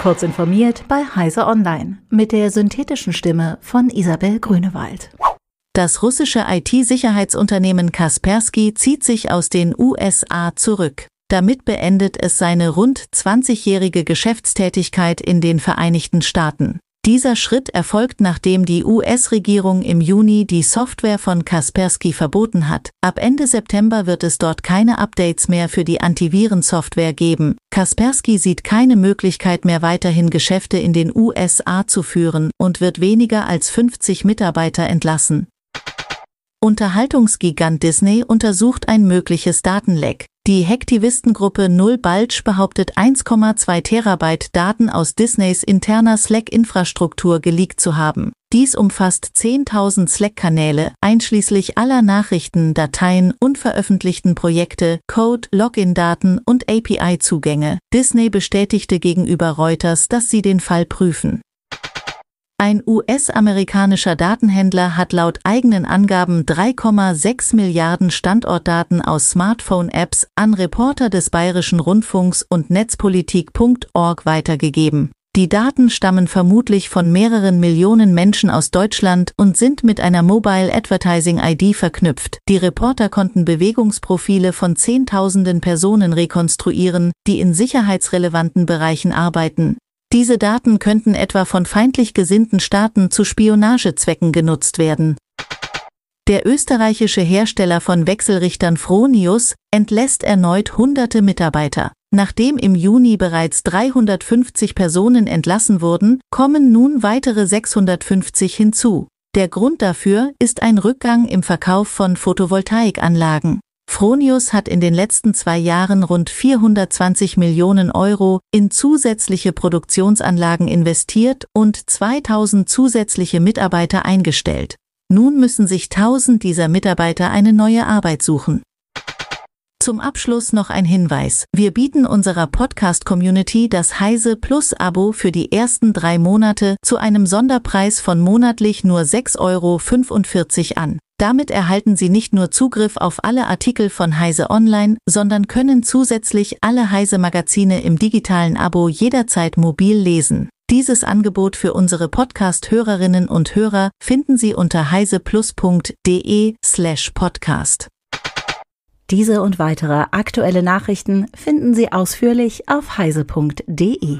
Kurz informiert bei Heise Online mit der synthetischen Stimme von Isabel Grünewald. Das russische IT-Sicherheitsunternehmen Kaspersky zieht sich aus den USA zurück. Damit beendet es seine rund 20-jährige Geschäftstätigkeit in den Vereinigten Staaten. Dieser Schritt erfolgt nachdem die US-Regierung im Juni die Software von Kaspersky verboten hat. Ab Ende September wird es dort keine Updates mehr für die Antivirensoftware geben. Kaspersky sieht keine Möglichkeit mehr weiterhin Geschäfte in den USA zu führen und wird weniger als 50 Mitarbeiter entlassen. Unterhaltungsgigant Disney untersucht ein mögliches Datenleck. Die Hektivistengruppe Null Bulge behauptet 1,2 Terabyte Daten aus Disneys interner Slack-Infrastruktur geleakt zu haben. Dies umfasst 10.000 Slack-Kanäle, einschließlich aller Nachrichten, Dateien, unveröffentlichten Projekte, Code, Login-Daten und API-Zugänge. Disney bestätigte gegenüber Reuters, dass sie den Fall prüfen. Ein US-amerikanischer Datenhändler hat laut eigenen Angaben 3,6 Milliarden Standortdaten aus Smartphone-Apps an Reporter des Bayerischen Rundfunks und Netzpolitik.org weitergegeben. Die Daten stammen vermutlich von mehreren Millionen Menschen aus Deutschland und sind mit einer Mobile Advertising ID verknüpft. Die Reporter konnten Bewegungsprofile von Zehntausenden Personen rekonstruieren, die in sicherheitsrelevanten Bereichen arbeiten. Diese Daten könnten etwa von feindlich gesinnten Staaten zu Spionagezwecken genutzt werden. Der österreichische Hersteller von Wechselrichtern Fronius entlässt erneut hunderte Mitarbeiter. Nachdem im Juni bereits 350 Personen entlassen wurden, kommen nun weitere 650 hinzu. Der Grund dafür ist ein Rückgang im Verkauf von Photovoltaikanlagen. Fronius hat in den letzten zwei Jahren rund 420 Millionen Euro in zusätzliche Produktionsanlagen investiert und 2000 zusätzliche Mitarbeiter eingestellt. Nun müssen sich 1000 dieser Mitarbeiter eine neue Arbeit suchen. Zum Abschluss noch ein Hinweis. Wir bieten unserer Podcast-Community das Heise Plus-Abo für die ersten drei Monate zu einem Sonderpreis von monatlich nur 6,45 Euro an. Damit erhalten Sie nicht nur Zugriff auf alle Artikel von Heise Online, sondern können zusätzlich alle Heise Magazine im digitalen Abo jederzeit mobil lesen. Dieses Angebot für unsere Podcast-Hörerinnen und Hörer finden Sie unter heiseplus.de slash podcast. Diese und weitere aktuelle Nachrichten finden Sie ausführlich auf heise.de.